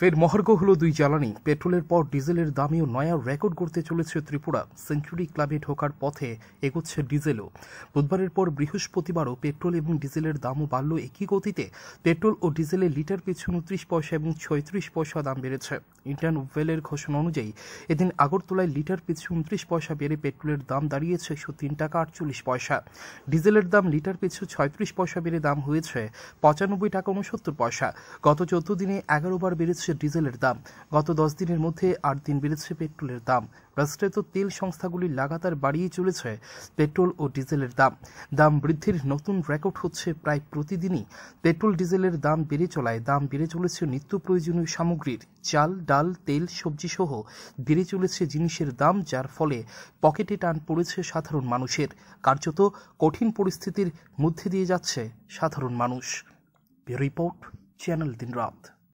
ফের মহার্ঘ হলো দুই জ্বালানি পেট্রোলের পর ডিজেলের দামেও নয়া রেকর্ড করতে চলেছে ত্রিপুরা সেঞ্চুরি ক্লাবে ঢোকার পথে এগোচ্ছে ডিজেলও বুধবারের পর বৃহস্পতিবারও পেট্রোল এবং ডিজেলের দামও বাড়ল একই গতিতে পেট্রোল ও ডিজেলের লিটার পিছু উনত্রিশ পয়সা এবং ছয়ত্রিশ পয়সা দাম বেড়েছে ইন্ডিয়ান ওয়েলের ঘোষণা অনুযায়ী এদিন আগরতলায় লিটার পিছু উনত্রিশ পয়সা বেড়ে পেট্রোলের দাম দাঁড়িয়েছে একশো তিন টাকা আটচল্লিশ পয়সা ডিজেলের দাম লিটার পিছু ছয়ত্রিশ পয়সা বেড়ে দাম হয়েছে পঁচানব্বই টাকা উনসত্তর পয়সা গত চোদ্দ দিনে এগারো বার বেড়েছে বাড়ছে ডিজেলের দাম গত দশ দিনের মধ্যে আট দিন বেড়েছে পেট্রোলের দাম রাষ্ট্রে তো তেল সংস্থাগুলি লাগাতার বাড়িয়ে চলেছে পেট্রোল ও ডিজেলের দাম দাম বৃদ্ধির নতুন রেকর্ড হচ্ছে প্রায় প্রতিদিনই পেট্রোল ডিজেলের দাম বেড়ে চলায় দাম বেড়ে চলেছে নিত্য প্রয়োজনীয় সামগ্রীর চাল ডাল তেল সবজি সহ বেড়ে চলেছে জিনিসের দাম যার ফলে পকেটে টান পড়েছে সাধারণ মানুষের কার্যত কঠিন পরিস্থিতির মধ্যে দিয়ে যাচ্ছে সাধারণ মানুষ রিপোর্ট চ্যানেল দিন রাত